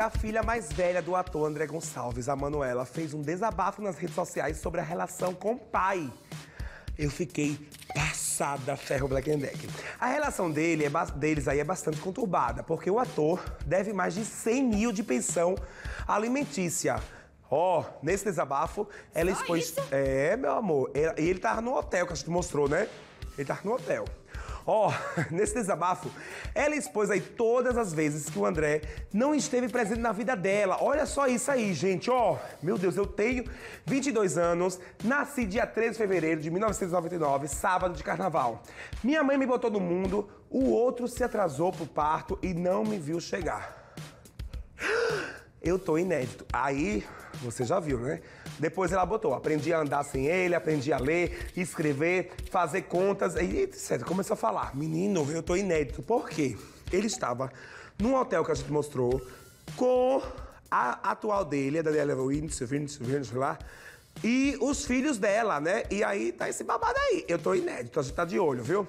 A filha mais velha do ator André Gonçalves, a Manuela, fez um desabafo nas redes sociais sobre a relação com o pai. Eu fiquei passada ferro Black and Deck. A relação dele é, deles aí é bastante conturbada, porque o ator deve mais de 100 mil de pensão alimentícia. Ó, oh, nesse desabafo, ela Só expôs. Isso? É, meu amor. E ele, ele tava no hotel que a gente mostrou, né? Ele tava no hotel. Ó, oh, nesse desabafo, ela expôs aí todas as vezes que o André não esteve presente na vida dela. Olha só isso aí, gente. Ó, oh, meu Deus, eu tenho 22 anos, nasci dia 13 de fevereiro de 1999, sábado de carnaval. Minha mãe me botou no mundo, o outro se atrasou pro parto e não me viu chegar eu tô inédito. Aí, você já viu, né? Depois ela botou, aprendi a andar sem ele, aprendi a ler, escrever, fazer contas, e etc. Começou a falar, menino, eu tô inédito. Por quê? Ele estava num hotel que a gente mostrou com a atual dele, a Daniela Windsor, Windsor, Windsor lá, e os filhos dela, né? E aí tá esse babado aí. Eu tô inédito, a gente tá de olho, viu?